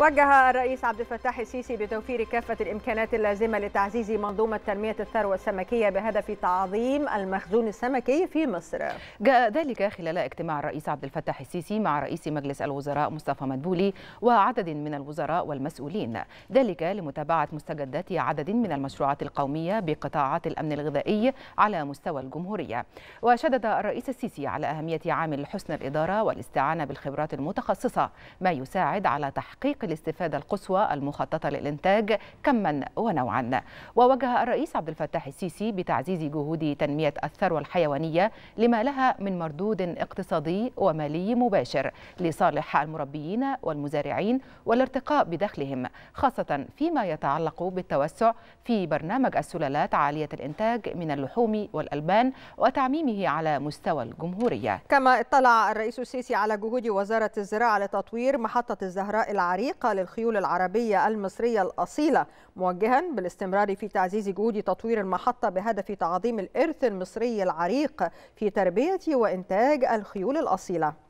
وجه الرئيس عبد الفتاح السيسي بتوفير كافة الإمكانات اللازمة لتعزيز منظومة تنمية الثروة السمكية بهدف تعظيم المخزون السمكي في مصر. جاء ذلك خلال اجتماع الرئيس عبد الفتاح السيسي مع رئيس مجلس الوزراء مصطفى مدبولي وعدد من الوزراء والمسؤولين، ذلك لمتابعة مستجدات عدد من المشروعات القومية بقطاعات الأمن الغذائي على مستوى الجمهورية. وشدد الرئيس السيسي على أهمية عامل حسن الإدارة والاستعانة بالخبرات المتخصصة، ما يساعد على تحقيق الاستفادة القصوى المخططة للإنتاج كما ونوعا ووجه الرئيس عبد الفتاح السيسي بتعزيز جهود تنمية الثروة الحيوانية لما لها من مردود اقتصادي ومالي مباشر لصالح المربيين والمزارعين والارتقاء بدخلهم خاصة فيما يتعلق بالتوسع في برنامج السلالات عالية الإنتاج من اللحوم والألبان وتعميمه على مستوى الجمهورية كما اطلع الرئيس السيسي على جهود وزارة الزراعة لتطوير محطة الزهراء العريق وثيقة للخيول العربية المصرية الأصيلة موجها بالاستمرار في تعزيز جهود تطوير المحطة بهدف تعظيم الإرث المصري العريق في تربية وإنتاج الخيول الأصيلة